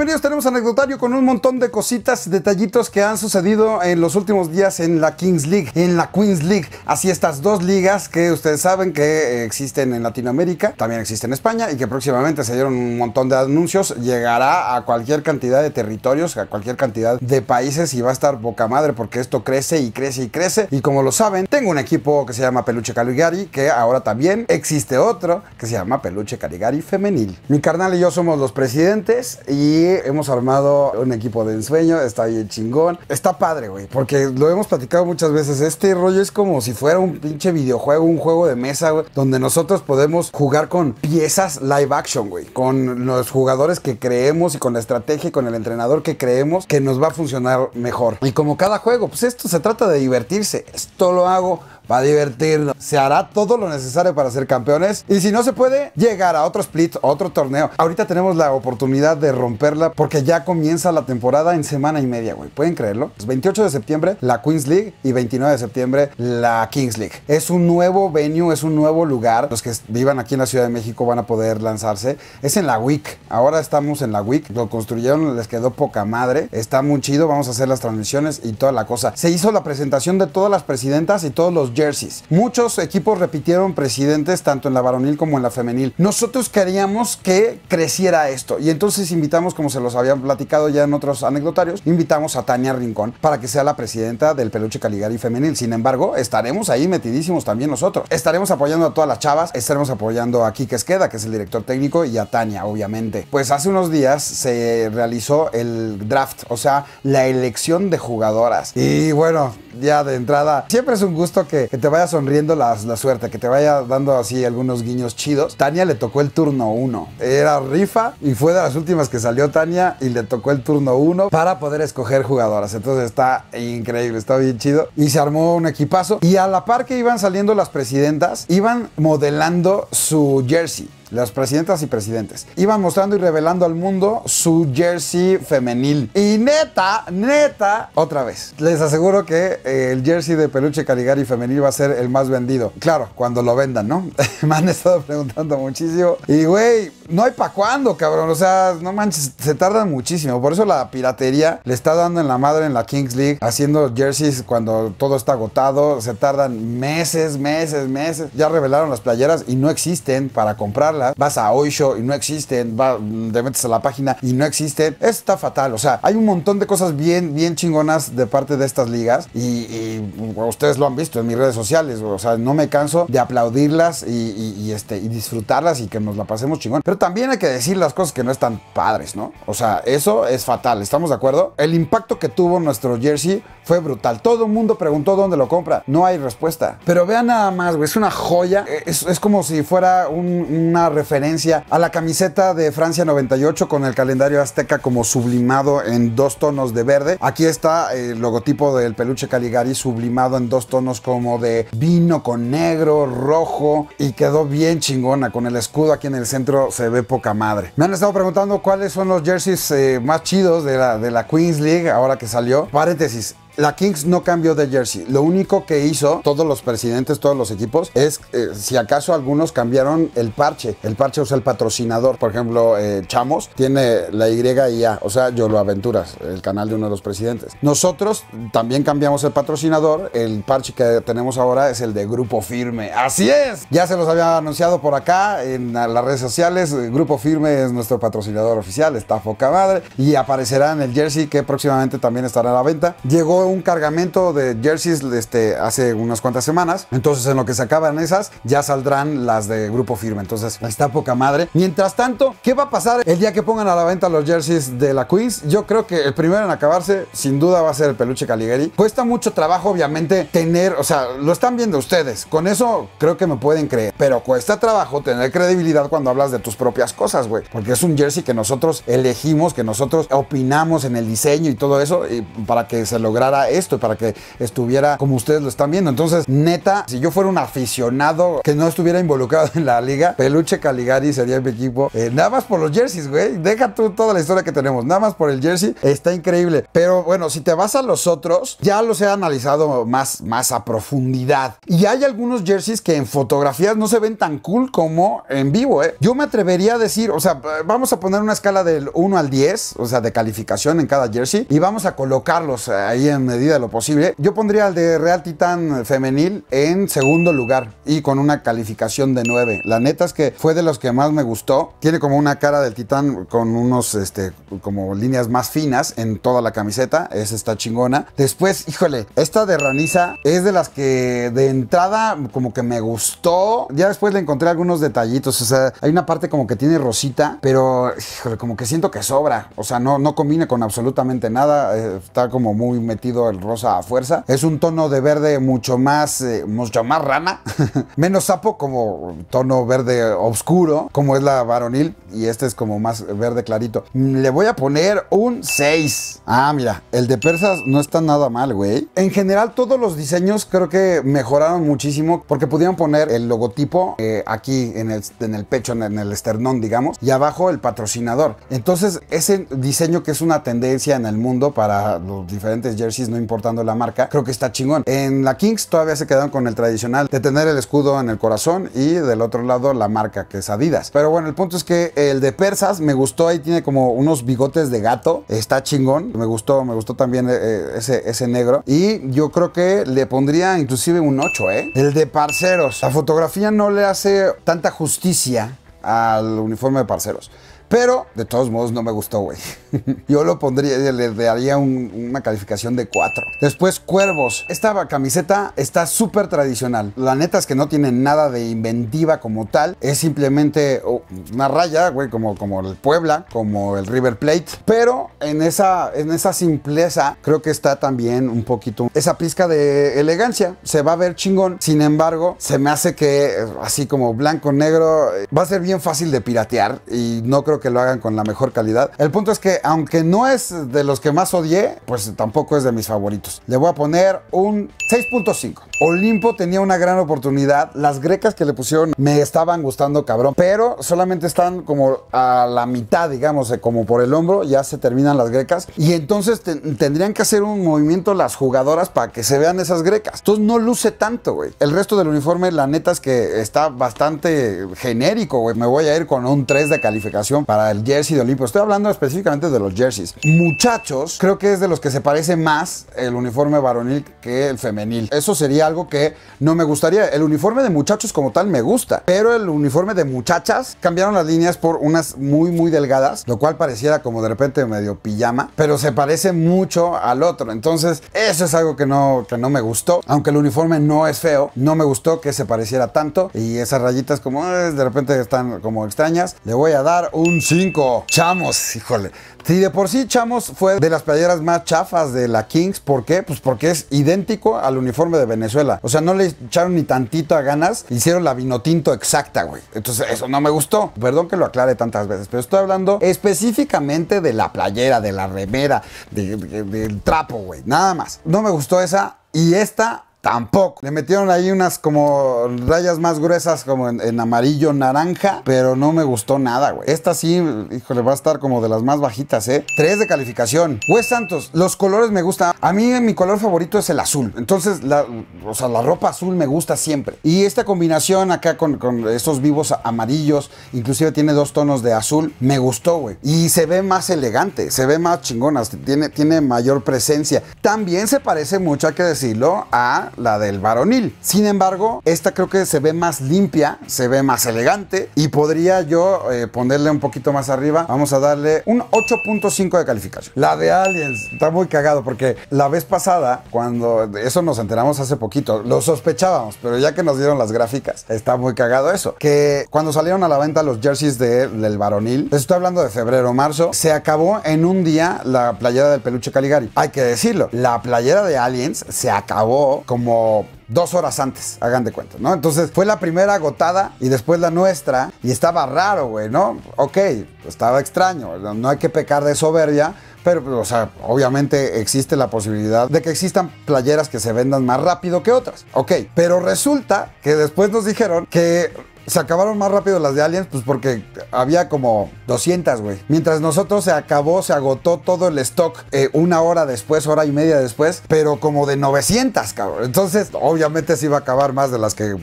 bienvenidos. Tenemos anecdotario con un montón de cositas, detallitos que han sucedido en los últimos días en la Kings League, en la Queens League. Así estas dos ligas que ustedes saben que existen en Latinoamérica, también existen en España y que próximamente se dieron un montón de anuncios. Llegará a cualquier cantidad de territorios, a cualquier cantidad de países y va a estar boca madre porque esto crece y crece y crece. Y como lo saben, tengo un equipo que se llama Peluche Caligari, que ahora también existe otro que se llama Peluche Caligari Femenil. Mi carnal y yo somos los presidentes y hemos armado un equipo de ensueño, está bien chingón. Está padre, güey, porque lo hemos platicado muchas veces. Este rollo es como si fuera un pinche videojuego, un juego de mesa, güey, donde nosotros podemos jugar con piezas live action, güey, con los jugadores que creemos y con la estrategia y con el entrenador que creemos que nos va a funcionar mejor. Y como cada juego, pues esto se trata de divertirse. Esto lo hago va a divertirnos. Se hará todo lo necesario para ser campeones y si no se puede, llegar a otro split, otro torneo. Ahorita tenemos la oportunidad de romperla porque ya comienza la temporada en semana y media, güey. ¿Pueden creerlo? 28 de septiembre la Queens League y 29 de septiembre la Kings League. Es un nuevo venue, es un nuevo lugar. Los que vivan aquí en la Ciudad de México van a poder lanzarse. Es en la WIC. Ahora estamos en la WIC. Lo construyeron, les quedó poca madre. Está muy chido. Vamos a hacer las transmisiones y toda la cosa. Se hizo la presentación de todas las presidentas y todos los jerseys. Muchos equipos repitieron presidentes tanto en la varonil como en la femenil. Nosotros queríamos que creciera esto y entonces invitamos, como se los habían platicado ya en otros anecdotarios, invitamos a Tania Rincón para que sea la presidenta del Peluche Caligari Femenil. Sin embargo, estaremos ahí metidísimos también nosotros. Estaremos apoyando a todas las chavas, estaremos apoyando a Kike Esqueda, que es el director técnico, y a Tania, obviamente. Pues hace unos días se realizó el draft, o sea, la elección de jugadoras. Y bueno, ya de entrada, siempre es un gusto que que te vaya sonriendo la suerte, que te vaya dando así algunos guiños chidos. Tania le tocó el turno 1. Era rifa y fue de las últimas que salió Tania y le tocó el turno 1 para poder escoger jugadoras. Entonces está increíble, está bien chido. Y se armó un equipazo. Y a la par que iban saliendo las presidentas, iban modelando su jersey las presidentas y presidentes, iban mostrando y revelando al mundo su jersey femenil. Y neta, neta, otra vez, les aseguro que eh, el jersey de peluche Caligari femenil va a ser el más vendido. Claro, cuando lo vendan, ¿no? Me han estado preguntando muchísimo. Y güey, no hay para cuándo, cabrón. O sea, no manches, se tardan muchísimo. Por eso la piratería le está dando en la madre en la Kings League, haciendo jerseys cuando todo está agotado. Se tardan meses, meses, meses. Ya revelaron las playeras y no existen para comprarlas. Vas a Oisho y no existen. Va, mm, te metes a la página y no existen. Eso está fatal. O sea, hay un montón de cosas bien, bien chingonas de parte de estas ligas y, mm, ustedes lo han visto en mis redes sociales. O sea, no me canso de aplaudirlas y, y este, y disfrutarlas y que nos la pasemos chingón también hay que decir las cosas que no están padres, ¿no? O sea, eso es fatal, ¿estamos de acuerdo? El impacto que tuvo nuestro jersey fue brutal. Todo el mundo preguntó dónde lo compra. No hay respuesta. Pero vean nada más, güey, es una joya. E, es, como si fuera una referencia a la camiseta de Francia 98 con el calendario azteca como sublimado en dos tonos de verde. Aquí está el logotipo del peluche Caligari sublimado en dos tonos como de vino con negro, rojo y quedó bien chingona con el escudo aquí en el centro ve poca madre. Me han estado preguntando cuáles son los jerseys eh, más chidos de la, de la Queens League ahora que salió. Paréntesis, la Kings no cambió de jersey. Lo único que hizo todos los presidentes, todos los equipos, es eh, si acaso algunos cambiaron el parche. El parche usa el patrocinador. Por ejemplo, eh, Chamos tiene la Y y A, o sea, yo lo Aventuras, el canal de uno de los presidentes. Nosotros también cambiamos el patrocinador. El parche que tenemos ahora es el de Grupo Firme. ¡Así es! Ya se los había anunciado por acá en las redes sociales. Grupo Firme es nuestro patrocinador oficial, está foca madre. Y aparecerá en el jersey que próximamente también estará a la venta. Llegó un cargamento de jerseys este, hace unas cuantas semanas. Entonces, en lo que se acaban esas, ya saldrán las de grupo firme. Entonces, está poca madre. Mientras tanto, ¿qué va a pasar el día que pongan a la venta los jerseys de la Queens? Yo creo que el primero en acabarse, sin duda, va a ser el peluche Caligari. Cuesta mucho trabajo, obviamente, tener, o sea, lo están viendo ustedes. Con eso creo que me pueden creer. Pero cuesta trabajo tener credibilidad cuando hablas de tus propias cosas, güey. Porque es un jersey que nosotros elegimos, que nosotros opinamos en el diseño y todo eso, para que se lograra esto, para que estuviera como ustedes lo están viendo. Entonces, neta, si yo fuera un aficionado que no estuviera involucrado en la liga, Peluche Caligari sería mi equipo. Eh, nada más por los jerseys, güey. Deja tú toda la historia que tenemos. Nada más por el jersey. Está increíble. Pero bueno, si te vas a los otros, ya los he analizado más, más a profundidad. Y hay algunos jerseys que en fotografías no se ven tan cool como en vivo, ¿eh? Yo me atrevería a decir, o sea, vamos a poner una escala del 1 al 10, o sea, de calificación en cada jersey, y vamos a colocarlos ahí en medida de lo posible. Yo pondría al de Real Titán femenil en segundo lugar y con una calificación de 9. La neta es que fue de los que más me gustó. Tiene como una cara del Titán con unos, este, como líneas más finas en toda la camiseta. es esta chingona. Después, híjole, esta de raniza es de las que de entrada como que me gustó. Ya después le encontré algunos detallitos. O sea, hay una parte como que tiene rosita, pero como que siento que sobra. O sea, no, no combina con absolutamente nada. Eh, está como muy metido el rosa a fuerza. Es un tono de verde mucho más, eh, mucho más rana, menos sapo como tono verde oscuro, como es la varonil, y este es como más verde clarito. Mm, le voy a poner un 6. Ah, mira, el de persas no está nada mal, güey. En general, todos los diseños creo que mejoraron muchísimo porque pudieron poner el logotipo eh, aquí en el, en el pecho, en el esternón, digamos, y abajo el patrocinador. Entonces, ese diseño que es una tendencia en el mundo para los diferentes jerseys no importando la marca, creo que está chingón. En la Kings todavía se quedaron con el tradicional de tener el escudo en el corazón y del otro lado la marca que es Adidas. Pero bueno, el punto es que el de Persas me gustó, ahí tiene como unos bigotes de gato, está chingón, me gustó, me gustó también eh, eh, ese, ese negro y yo creo que le pondría inclusive un 8, ¿eh? El de Parceros, la fotografía no le hace tanta justicia al uniforme de Parceros. Pero de todos modos no me gustó, güey. Yo lo pondría, le daría una calificación de 4. Después, Cuervos. Esta camiseta está súper tradicional. La neta es que no tiene nada de inventiva como tal. Es simplemente oh, una raya, güey, como, como el Puebla, como el River Plate. Pero en esa, en esa simpleza creo que está también un poquito esa pizca de elegancia. Se va a ver chingón. Sin embargo, se me hace que eh, así como blanco, negro, eh, va a ser bien fácil de piratear. Y no creo que lo hagan con la mejor calidad. El punto es que, aunque no es de los que más odié, pues tampoco es de mis favoritos. Le voy a poner un 6.5. Olimpo tenía una gran oportunidad. Las grecas que le pusieron me estaban gustando cabrón, pero solamente están como a la mitad, digamos, como por el hombro, ya se terminan las grecas. Y entonces tendrían que hacer un movimiento las jugadoras para que se vean esas grecas. Entonces no luce tanto, güey. El resto del uniforme, la neta es que está bastante genérico, güey. Me voy a ir con un 3 de calificación para el jersey de Olimpo. Estoy hablando específicamente de los jerseys. Muchachos, creo que es de los que se parece más el uniforme varonil que el femenil. Eso sería algo que no me gustaría. El uniforme de muchachos como tal me gusta, pero el uniforme de muchachas cambiaron las líneas por unas muy, muy delgadas, lo cual pareciera como de repente medio pijama, pero se parece mucho al otro. Entonces, eso es algo que no, que no me gustó. Aunque el uniforme no es feo, no me gustó que se pareciera tanto y esas rayitas como ah, de repente están como extrañas. Le voy a dar un 5. Chamos, híjole. Si de por sí Chamos fue de las playeras más chafas de la Kings, ¿por qué? Pues porque es idéntico al uniforme de Venezuela. O sea, no le echaron ni tantito a ganas, hicieron la vinotinto exacta, güey. Entonces, eso no me gustó. Perdón que lo aclare tantas veces, pero estoy hablando específicamente de la playera, de la remera, del trapo, güey. Nada más. No me gustó esa. Y esta Tampoco. Le metieron ahí unas como rayas más gruesas, como en, amarillo, naranja, pero no me gustó nada, güey. Esta sí, híjole, va a estar como de las más bajitas, ¿eh? Tres de calificación. Güey Santos, los colores me gustan. A mí mi color favorito es el azul. Entonces, la, o sea, la ropa azul me gusta siempre. Y esta combinación acá con, esos estos vivos amarillos, inclusive tiene dos tonos de azul, me gustó, güey. Y se ve más elegante, se ve más chingona tiene, tiene mayor presencia. También se parece mucho, hay que decirlo, a la del varonil. Sin embargo, esta creo que se ve más limpia, se ve más elegante y podría yo eh, ponerle un poquito más arriba. Vamos a darle un 8.5 de calificación. La de Aliens está muy cagado porque la vez pasada, cuando eso nos enteramos hace poquito, lo sospechábamos, pero ya que nos dieron las gráficas, está muy cagado eso. Que cuando salieron a la venta los jerseys de, del varonil, les estoy hablando de febrero, marzo, se acabó en un día la playera del peluche Caligari. Hay que decirlo, la playera de Aliens se acabó como dos horas antes, hagan de cuenta, ¿no? Entonces fue la primera agotada y después la nuestra y estaba raro, güey, ¿no? Ok, estaba extraño, no hay que pecar de soberbia, pero, pues, o sea, obviamente existe la posibilidad de que existan playeras que se vendan más rápido que otras. Ok, pero resulta que después nos dijeron que se acabaron más rápido las de Aliens, pues porque había como 200, güey. Mientras nosotros se acabó, se agotó todo el stock eh, una hora después, hora y media después, pero como de 900, cabrón. Entonces, obviamente se iba a acabar más de las que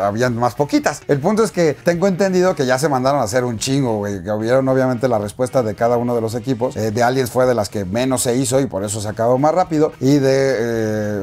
habían más poquitas. El punto es que tengo entendido que ya se mandaron a hacer un chingo, güey. Que hubieron obviamente la respuesta de cada uno de los equipos. Eh, de Aliens fue de las que menos se hizo y por eso se acabó más rápido. Y de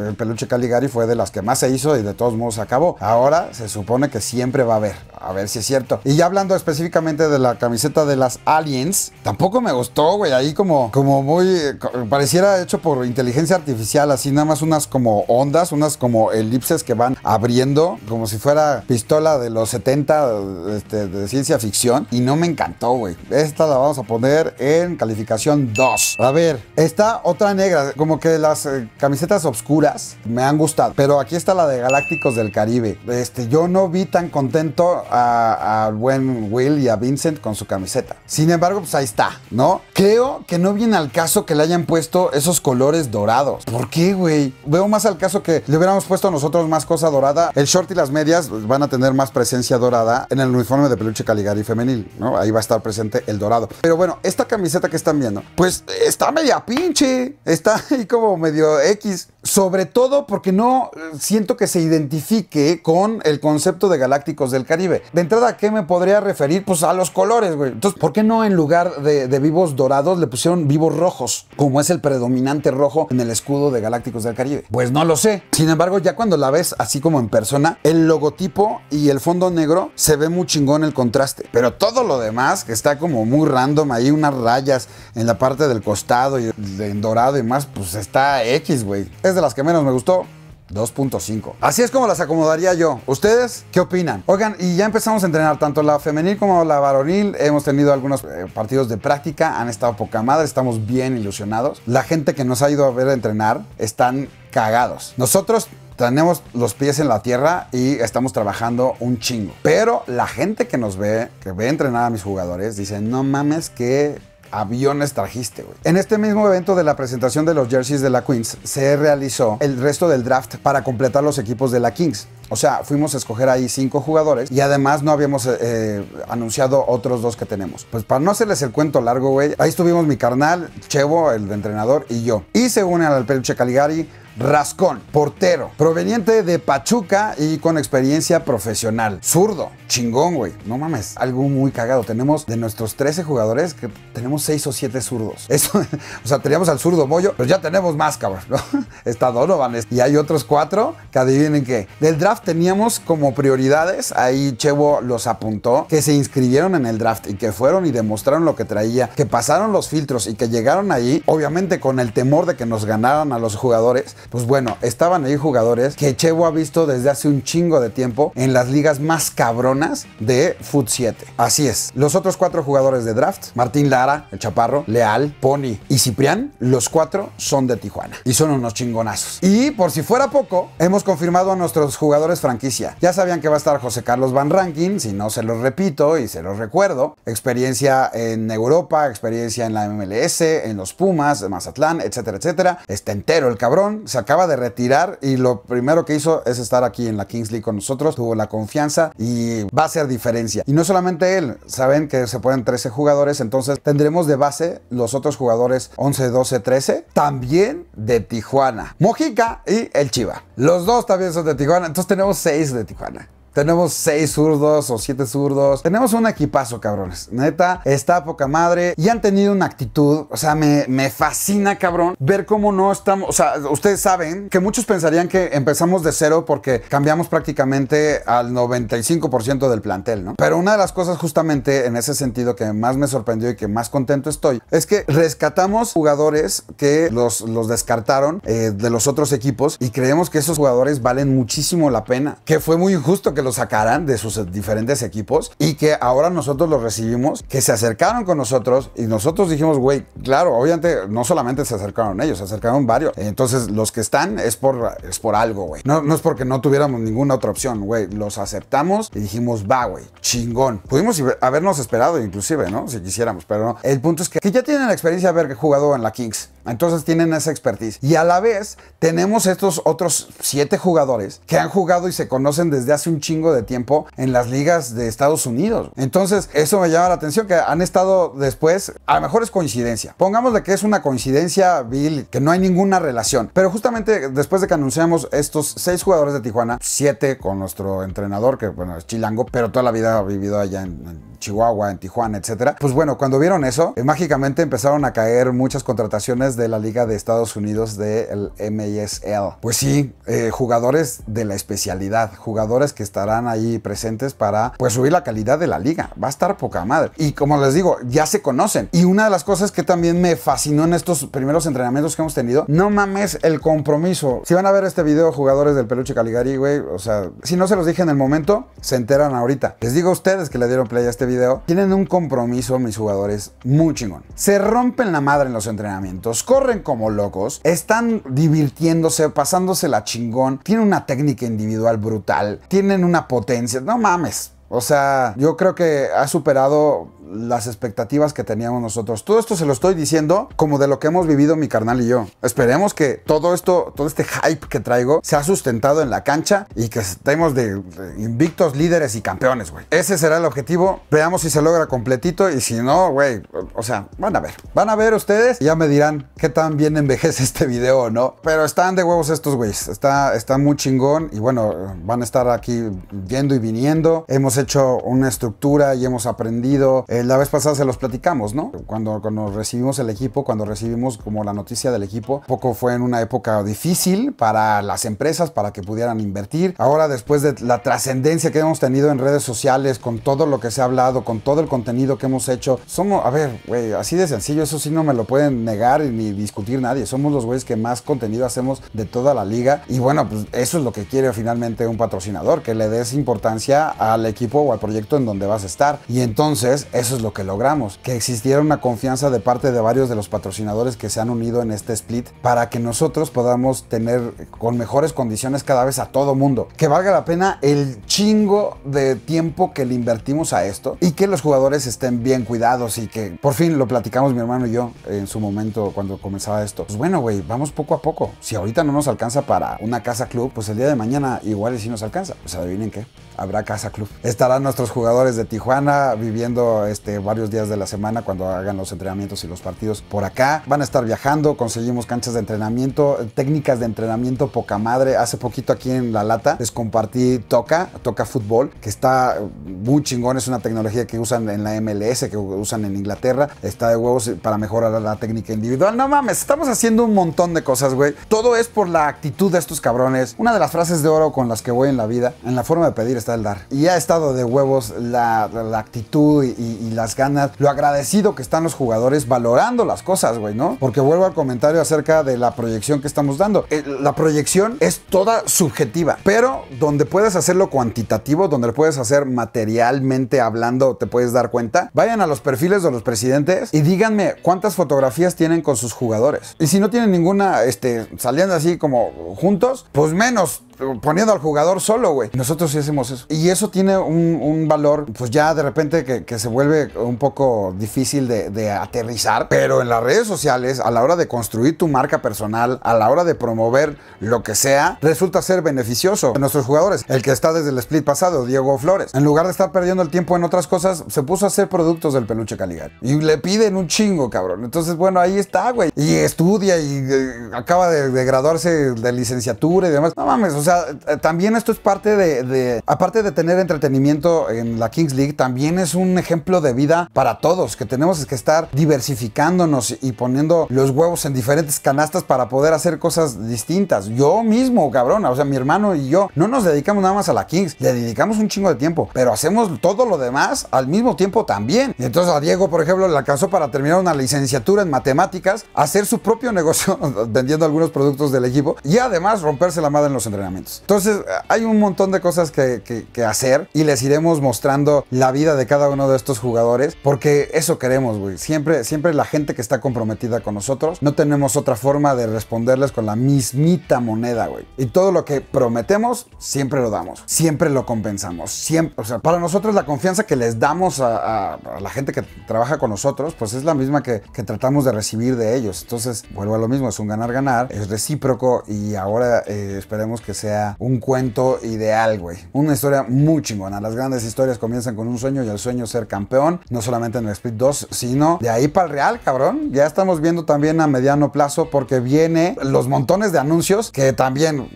eh, Peluche Caligari fue de las que más se hizo y de todos modos se acabó. Ahora se supone que siempre va a haber a ver si es cierto. Y ya hablando específicamente de la camiseta de las Aliens, tampoco me gustó, güey. Ahí como, como muy. Eh, pareciera hecho por inteligencia artificial, así nada más unas como ondas, unas como elipses que van abriendo, como si fuera pistola de los 70 este, de ciencia ficción. Y no me encantó, güey. Esta la vamos a poner en calificación 2. A ver, está otra negra, como que las eh, camisetas obscuras me han gustado, pero aquí está la de Galácticos del Caribe. Este, yo no vi tan contento a, buen Will y a Vincent con su camiseta. Sin embargo, pues ahí está, ¿no? Creo que no viene al caso que le hayan puesto esos colores dorados. ¿Por qué, güey? Veo más al caso que le hubiéramos puesto nosotros más cosa dorada. El short y las medias pues, van a tener más presencia dorada en el uniforme de peluche Caligari femenil, ¿no? Ahí va a estar presente el dorado. Pero bueno, esta camiseta que están viendo, pues está media pinche. Está ahí como medio X sobre todo porque no eh, siento que se identifique con el concepto de Galácticos del Caribe. De entrada, ¿a qué me podría referir? Pues a los colores, güey. Entonces, ¿por qué no en lugar de, vivos dorados le pusieron vivos rojos, como es el predominante rojo en el escudo de Galácticos del Caribe? Pues no lo sé. Sin embargo, ya cuando la ves así como en persona, el logotipo y el fondo negro se ve muy chingón el contraste. Pero todo lo demás, que está como muy random, ahí, unas rayas en la parte del costado y en dorado y más, pues está X, güey. Es de las que menos me gustó. 2.5. Así es como las acomodaría yo. ¿Ustedes qué opinan? Oigan, y ya empezamos a entrenar tanto la femenil como la varonil. Hemos tenido algunos eh, partidos de práctica, han estado poca madre, estamos bien ilusionados. La gente que nos ha ido a ver a entrenar están cagados. Nosotros tenemos los pies en la tierra y estamos trabajando un chingo. Pero la gente que nos ve, que ve entrenar a mis jugadores, dice, no mames, que aviones trajiste, güey. En este mismo evento de la presentación de los jerseys de la Queens, se realizó el resto del draft para completar los equipos de la Kings. O sea, fuimos a escoger ahí cinco jugadores y además no habíamos eh, eh, anunciado otros dos que tenemos. Pues para no hacerles el cuento largo, güey, ahí estuvimos mi carnal, Chevo, el entrenador y yo. Y se une al Peluche Caligari, Rascón, portero, proveniente de Pachuca y con experiencia profesional. Zurdo, chingón, güey. No mames, algo muy cagado. Tenemos de nuestros 13 jugadores que tenemos 6 o 7 zurdos. Eso, o sea, teníamos al zurdo Moyo, pero ya tenemos más, cabrón. ¿no? Está Donovan y hay otros 4 que adivinen qué. Del draft teníamos como prioridades, ahí Chevo los apuntó, que se inscribieron en el draft y que fueron y demostraron lo que traía, que pasaron los filtros y que llegaron ahí, obviamente con el temor de que nos ganaran a los jugadores pues bueno, estaban ahí jugadores que Chevo ha visto desde hace un chingo de tiempo en las ligas más cabronas de Foot 7. Así es. Los otros cuatro jugadores de draft, Martín Lara, el Chaparro, Leal, Pony y Ciprián, los cuatro son de Tijuana y son unos chingonazos. Y por si fuera poco, hemos confirmado a nuestros jugadores franquicia. Ya sabían que va a estar José Carlos Van Rankin, si no se los repito y se los recuerdo. Experiencia en Europa, experiencia en la MLS, en los Pumas, Mazatlán, etcétera, etcétera. Está entero el cabrón acaba de retirar y lo primero que hizo es estar aquí en la Kingsley con nosotros, tuvo la confianza y va a ser diferencia. Y no solamente él, saben que se ponen 13 jugadores, entonces tendremos de base los otros jugadores 11, 12, 13, también de Tijuana, Mojica y el Chiva. Los dos también son de Tijuana, entonces tenemos 6 de Tijuana. Tenemos seis zurdos o siete zurdos. Tenemos un equipazo, cabrones. Neta, está poca madre. Y han tenido una actitud. O sea, me, me fascina, cabrón, ver cómo no estamos. O sea, ustedes saben que muchos pensarían que empezamos de cero porque cambiamos prácticamente al 95% del plantel, ¿no? Pero una de las cosas justamente en ese sentido que más me sorprendió y que más contento estoy es que rescatamos jugadores que los, los descartaron eh, de los otros equipos y creemos que esos jugadores valen muchísimo la pena. Que fue muy injusto que lo sacaran de sus diferentes equipos y que ahora nosotros los recibimos, que se acercaron con nosotros y nosotros dijimos, güey, claro, obviamente no solamente se acercaron ellos, se acercaron varios. Entonces los que están es por, es por algo, güey. No, no es porque no tuviéramos ninguna otra opción, güey. Los aceptamos y dijimos, va, güey, chingón. Pudimos habernos esperado inclusive, ¿no? Si quisiéramos, pero El punto es que, que ya tienen la experiencia de haber jugado en la Kings. Entonces tienen esa expertise. Y a la vez tenemos estos otros siete jugadores que han jugado y se conocen desde hace un chingo de tiempo en las ligas de Estados Unidos. Entonces eso me llama la atención que han estado después. A lo mejor es coincidencia. Pongámosle que es una coincidencia, Bill, que no hay ninguna relación. Pero justamente después de que anunciamos estos seis jugadores de Tijuana, siete con nuestro entrenador, que bueno, es chilango, pero toda la vida ha vivido allá en, Chihuahua, en Tijuana, etcétera. Pues bueno, cuando vieron eso, eh, mágicamente empezaron a caer muchas contrataciones de la Liga de Estados Unidos del MSL. Pues sí, eh, jugadores de la especialidad, jugadores que estarán ahí presentes para pues subir la calidad de la liga. Va a estar poca madre. Y como les digo, ya se conocen. Y una de las cosas que también me fascinó en estos primeros entrenamientos que hemos tenido, no mames el compromiso. Si van a ver este video, jugadores del Peluche Caligari, güey, o sea, si no se los dije en el momento, se enteran ahorita. Les digo a ustedes que le dieron play a este video, tienen un compromiso mis jugadores muy chingón. Se rompen la madre en los entrenamientos corren como locos, están divirtiéndose, pasándose la chingón, tienen una técnica individual brutal, tienen una potencia, no mames, o sea, yo creo que ha superado las expectativas que teníamos nosotros. Todo esto se lo estoy diciendo como de lo que hemos vivido mi carnal y yo. Esperemos que todo esto, todo este hype que traigo, Se ha sustentado en la cancha y que estemos de invictos, líderes y campeones, güey. Ese será el objetivo. Veamos si se logra completito y si no, güey, o sea, van a ver. Van a ver ustedes y ya me dirán qué tan bien envejece este video o no. Pero están de huevos estos güey. Está, está muy chingón y bueno, van a estar aquí Viendo y viniendo. Hemos hecho una estructura y hemos aprendido. Eh, la vez pasada se los platicamos, ¿no? Cuando, cuando recibimos el equipo, cuando recibimos como la noticia del equipo, poco fue en una época difícil para las empresas, para que pudieran invertir. Ahora, después de la trascendencia que hemos tenido en redes sociales, con todo lo que se ha hablado, con todo el contenido que hemos hecho, somos, a ver, güey, así de sencillo, eso sí no me lo pueden negar ni discutir nadie. Somos los güeyes que más contenido hacemos de toda la liga. Y bueno, pues eso es lo que quiere finalmente un patrocinador, que le des importancia al equipo o al proyecto en donde vas a estar. Y entonces, eso eso es lo que logramos, que existiera una confianza de parte de varios de los patrocinadores que se han unido en este split para que nosotros podamos tener con mejores condiciones cada vez a todo mundo. Que valga la pena el chingo de tiempo que le invertimos a esto y que los jugadores estén bien cuidados y que por fin lo platicamos mi hermano y yo en su momento cuando comenzaba esto. Pues bueno, güey, vamos poco a poco. Si ahorita no nos alcanza para una casa club, pues el día de mañana igual y si nos alcanza. Pues adivinen que habrá casa club. Estarán nuestros jugadores de Tijuana viviendo este, varios días de la semana cuando hagan los entrenamientos y los partidos por acá. Van a estar viajando, conseguimos canchas de entrenamiento, técnicas de entrenamiento poca madre. Hace poquito aquí en La Lata les compartí Toca, Toca Fútbol, que está muy chingón, es una tecnología que usan en la MLS, que usan en Inglaterra. Está de huevos para mejorar la técnica individual. No mames, estamos haciendo un montón de cosas, güey. Todo es por la actitud de estos cabrones. Una de las frases de oro con las que voy en la vida, en la forma de pedir está el dar. Y ha estado de huevos la, actitud y y las ganas, lo agradecido que están los jugadores valorando las cosas, güey, ¿no? Porque vuelvo al comentario acerca de la proyección que estamos dando. Eh, la proyección es toda subjetiva, pero donde puedes hacerlo cuantitativo, donde lo puedes hacer materialmente hablando, te puedes dar cuenta. Vayan a los perfiles de los presidentes y díganme cuántas fotografías tienen con sus jugadores. Y si no tienen ninguna, este, saliendo así como juntos, pues menos poniendo al jugador solo, güey. Nosotros sí hacemos eso. Y eso tiene un, valor, pues ya de repente que, se vuelve un poco difícil de, aterrizar, pero en las redes sociales, a la hora de construir tu marca personal, a la hora de promover lo que sea, resulta ser beneficioso a nuestros jugadores. El que está desde el split pasado, Diego Flores, en lugar de estar perdiendo el tiempo en otras cosas, se puso a hacer productos del peluche Caligari. Y le piden un chingo, cabrón. Entonces, bueno, ahí está, güey. Y estudia y eh, acaba de, graduarse de licenciatura y demás. No mames, o o sea, también esto es parte de, aparte de tener entretenimiento en la Kings League, también es un ejemplo de vida para todos, que tenemos que estar diversificándonos y poniendo los huevos en diferentes canastas para poder hacer cosas distintas. Yo mismo, cabrón, o sea, mi hermano y yo, no nos dedicamos nada más a la Kings, le dedicamos un chingo de tiempo, pero hacemos todo lo demás al mismo tiempo también. entonces a Diego, por ejemplo, le alcanzó para terminar una licenciatura en matemáticas, hacer su propio negocio vendiendo algunos productos del equipo y además romperse la madre en los entrenamientos. Entonces, hay un montón de cosas que, hacer y les iremos mostrando la vida de cada uno de estos jugadores porque eso queremos, güey. Siempre, siempre la gente que está comprometida con nosotros, no tenemos otra forma de responderles con la mismita moneda, güey. Y todo lo que prometemos, siempre lo damos, siempre lo compensamos, siempre, o sea, para nosotros la confianza que les damos a, la gente que trabaja con nosotros, pues es la misma que, que tratamos de recibir de ellos. Entonces, vuelvo a lo mismo, es un ganar-ganar, es recíproco y ahora eh, esperemos que se sea un cuento ideal, güey. Una historia muy chingona. Las grandes historias comienzan con un sueño y el sueño ser campeón. No solamente en el Split 2, sino de ahí para el Real, cabrón. Ya estamos viendo también a mediano plazo porque viene los montones de anuncios que también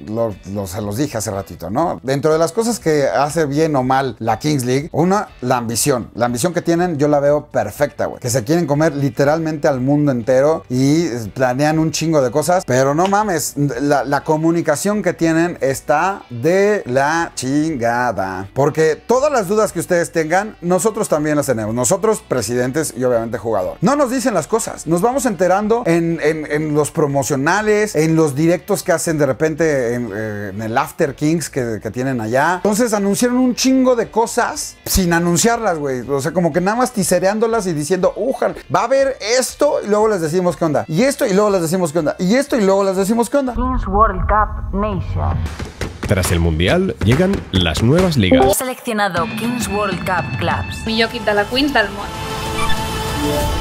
se los dije hace ratito, ¿no? Dentro de las cosas que hace bien o mal la Kings League, una, la ambición. La ambición que tienen yo la veo perfecta, güey. Que se quieren comer literalmente al mundo entero y planean un chingo de cosas. Pero no mames, la comunicación que tienen está de la chingada. Porque todas las dudas que ustedes tengan, nosotros también las tenemos. Nosotros, presidentes y obviamente jugadores No nos dicen las cosas. Nos vamos enterando en, los promocionales, en los directos que hacen de repente en, eh, el After Kings que, tienen allá. Entonces anunciaron un chingo de cosas sin anunciarlas, güey. O sea, como que nada más tisereándolas y diciendo, ujal, va a haber esto y luego les decimos qué onda. Y esto y luego les decimos qué onda. Y esto y luego les decimos qué onda. Kings World Cup Nation. Tras el Mundial llegan las nuevas ligas. seleccionado Kings World Cup Clubs. yo Quinta la quinta mundo.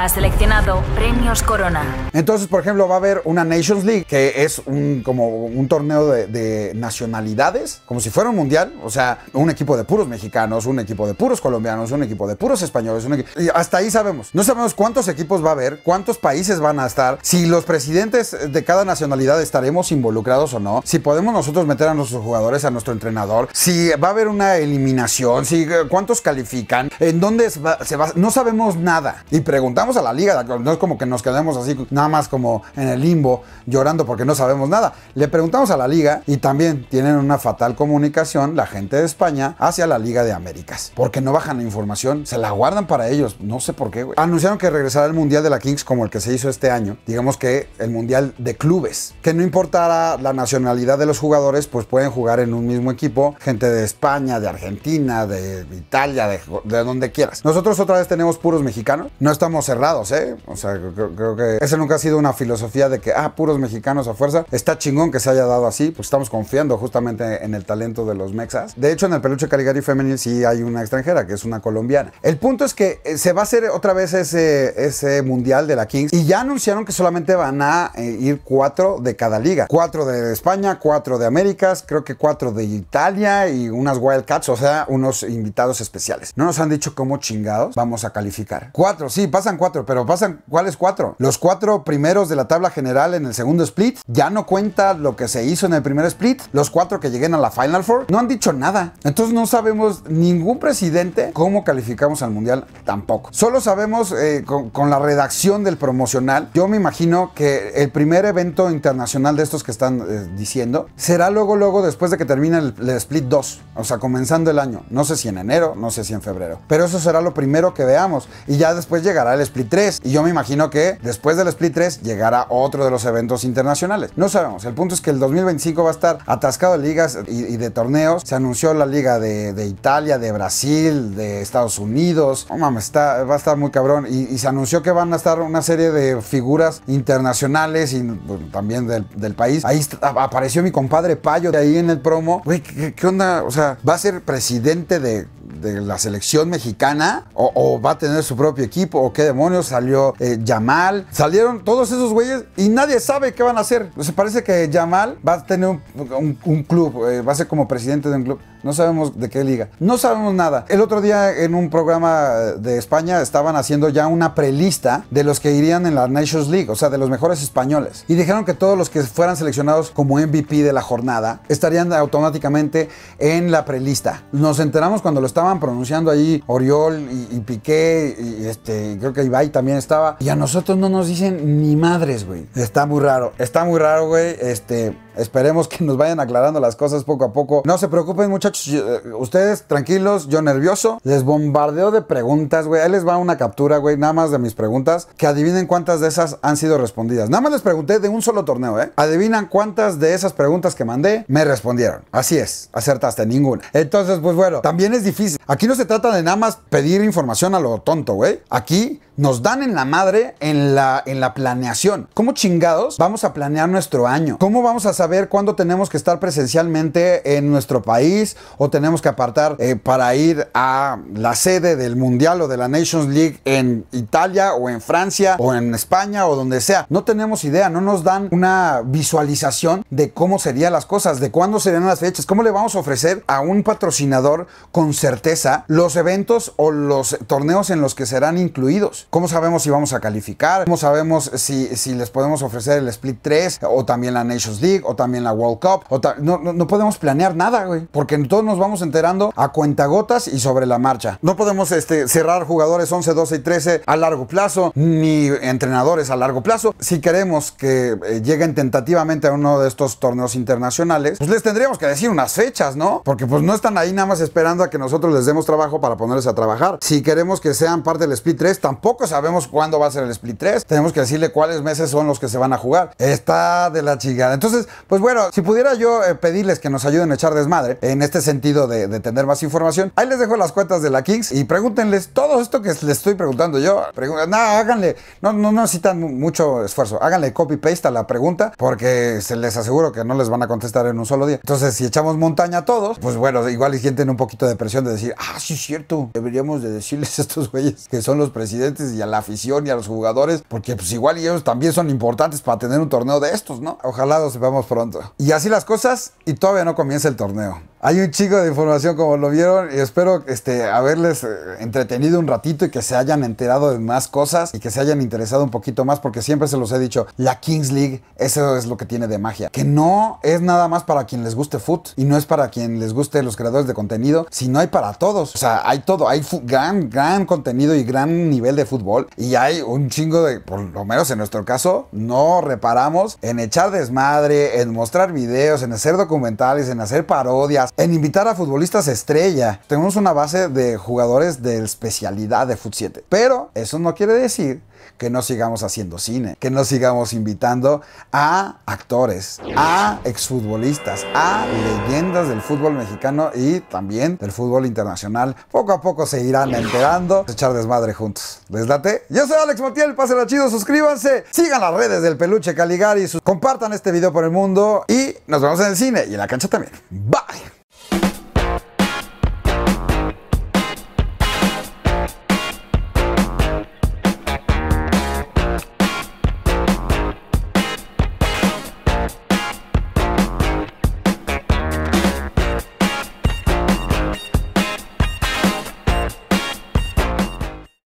Ha seleccionado premios Corona. Entonces, por ejemplo, va a haber una Nations League, que es un, como un torneo de, nacionalidades, como si fuera un mundial. O sea, un equipo de puros mexicanos, un equipo de puros colombianos, un equipo de puros españoles. hasta ahí sabemos. No sabemos cuántos equipos va a haber, cuántos países van a estar, si los presidentes de cada nacionalidad estaremos involucrados o no, si podemos nosotros meter a nuestros jugadores, a nuestro entrenador, si va a haber una eliminación, si eh, cuántos califican, en dónde se va. Se va no sabemos nada. Y preguntamos Preguntamos a la liga, no es como que nos quedemos así nada más como en el limbo llorando porque no sabemos nada. Le preguntamos a la liga y también tienen una fatal comunicación la gente de España hacia la Liga de Américas, porque no bajan la información, se la guardan para ellos, no sé por qué, Anunciaron que regresará el Mundial de la Kings como el que se hizo este año, digamos que el Mundial de clubes, que no importara la nacionalidad de los jugadores, pues pueden jugar en un mismo equipo, gente de España, de Argentina, de Italia, de donde quieras. Nosotros otra vez tenemos puros mexicanos, no estamos cerrados, ¿eh? O sea, creo, que esa nunca ha sido una filosofía de que, ah, puros mexicanos a fuerza. Está chingón que se haya dado así, pues estamos confiando justamente en el talento de los mexas. De hecho, en el peluche Caligari Femenil sí hay una extranjera, que es una colombiana. El punto es que eh, se va a hacer otra vez ese, ese mundial de la Kings y ya anunciaron que solamente van a eh, ir cuatro de cada liga. Cuatro de España, cuatro de Américas, creo que cuatro de Italia y unas Wildcats, o sea, unos invitados especiales. No nos han dicho cómo chingados vamos a calificar. Cuatro, sí, pasa cuatro, pero pasan cuáles cuatro. Los cuatro primeros de la tabla general en el segundo split. Ya no cuenta lo que se hizo en el primer split. Los cuatro que lleguen a la Final Four no han dicho nada. Entonces no sabemos ningún presidente cómo calificamos al Mundial tampoco. Solo sabemos eh, con, la redacción del promocional. Yo me imagino que el primer evento internacional de estos que están eh, diciendo será luego, luego después de que termine el, el, split 2. O sea, comenzando el año. No sé si en enero, no sé si en febrero. Pero eso será lo primero que veamos. Y ya después llegará Split 3. Y yo me imagino que después del Split 3 llegará otro de los eventos internacionales. No sabemos. El punto es que el 2025 va a estar atascado de ligas y, de torneos. Se anunció la liga de, Italia, de Brasil, de Estados Unidos. No mames, está, va a estar muy cabrón. Y, se anunció que van a estar una serie de figuras internacionales y pues, también del, país. Ahí apareció mi compadre Payo de ahí en el promo. Güey, ¿qué, onda? O sea, va a ser presidente de de la selección mexicana o, va a tener su propio equipo o qué demonios salió eh, Yamal. Salieron todos esos güeyes y nadie sabe qué van a hacer. Se parece que Yamal va a tener un, club, eh, va a ser como presidente de un club. No sabemos de qué liga. No sabemos nada. El otro día en un programa de España estaban haciendo ya una prelista de los que irían en la Nations League, o sea, de los mejores españoles. Y dijeron que todos los que fueran seleccionados como MVP de la jornada estarían automáticamente en la prelista. Nos enteramos cuando lo estaban pronunciando ahí Oriol y, Piqué, y este, creo que Ibai también estaba. Y a nosotros no nos dicen ni madres, güey. Está muy raro, está muy raro, güey. Este, Esperemos que nos vayan aclarando las cosas poco a poco. No se preocupen, muchachos. Eh, ustedes tranquilos, yo nervioso. Les bombardeo de preguntas, güey. Ahí les va una captura, güey, nada más de mis preguntas. Que adivinen cuántas de esas han sido respondidas. Nada más les pregunté de un solo torneo, ¿eh? Adivinan cuántas de esas preguntas que mandé me respondieron. Así es, acertaste, ninguna. Entonces, pues bueno, también es difícil. Aquí no se trata de nada más pedir información a lo tonto, güey. Aquí nos dan en la madre en la, en la planeación. ¿Cómo chingados vamos a planear nuestro año? ¿Cómo vamos a saber cuándo tenemos que estar presencialmente en nuestro país o tenemos que apartar eh, para ir a la sede del Mundial o de la Nations League en Italia o en Francia o en España o donde sea? No tenemos idea, no nos dan una visualización de cómo serían las cosas, de cuándo serían las fechas, cómo le vamos a ofrecer a un patrocinador con certeza los eventos o los torneos en los que serán incluidos. ¿Cómo sabemos si vamos a calificar? ¿Cómo sabemos si, si les podemos ofrecer el Split 3 o también la Nations League o también la World Cup? no, podemos planear nada, güey, porque todos nos vamos enterando a cuentagotas y sobre la marcha. No podemos este, cerrar jugadores 11, 12 y 13 a largo plazo, ni entrenadores a largo plazo. Si queremos que eh, lleguen tentativamente a uno de estos torneos internacionales, pues les tendríamos que decir unas fechas, ¿no? Porque pues no están ahí nada más esperando a que nosotros les les demos trabajo para ponerles a trabajar. Si queremos que sean parte del split 3, tampoco sabemos cuándo va a ser el split 3. Tenemos que decirle cuáles meses son los que se van a jugar. Está de la chingada. Entonces, pues bueno, si pudiera yo eh, pedirles que nos ayuden a echar desmadre en este sentido de, tener más información, ahí les dejo las cuentas de la Kings y pregúntenles todo esto que les estoy preguntando yo. Pregúntenle, no, háganle, no, no necesitan mucho esfuerzo. Háganle copy paste a la pregunta porque se les aseguro que no les van a contestar en un solo día. Entonces, si echamos montaña a todos, pues bueno, igual y sienten un poquito de presión de decir, ah, sí es cierto, deberíamos de decirles a estos güeyes que son los presidentes y a la afición y a los jugadores, porque pues igual ellos también son importantes para tener un torneo de estos, ¿no? Ojalá lo sepamos pronto. Y así las cosas, y todavía no comienza el torneo. Hay un chico de información como lo vieron y espero este, haberles eh, entretenido un ratito y que se hayan enterado de más cosas y que se hayan interesado un poquito más porque siempre se los he dicho, la Kings League, eso es lo que tiene de magia, que no es nada más para quien les guste foot y no es para quien les guste los creadores de contenido, sino hay para todos, o sea, hay todo, hay gran, gran contenido y gran nivel de fútbol y hay un chingo de, por lo menos en nuestro caso, no reparamos en echar desmadre, en mostrar videos, en hacer documentales, en hacer parodias, en invitar a futbolistas estrella. Tenemos una base de jugadores de especialidad de Foot 7. Pero eso no quiere decir que no sigamos haciendo cine, que no sigamos invitando a actores, a exfutbolistas, a leyendas del fútbol mexicano y también del fútbol internacional. Poco a poco se irán enterando, echar desmadre juntos. ¿Les date? Yo soy Alex Montiel, pásenla chido, suscríbanse, sigan las redes del peluche Caligari, compartan este video por el mundo y nos vemos en el cine y en la cancha también. Bye.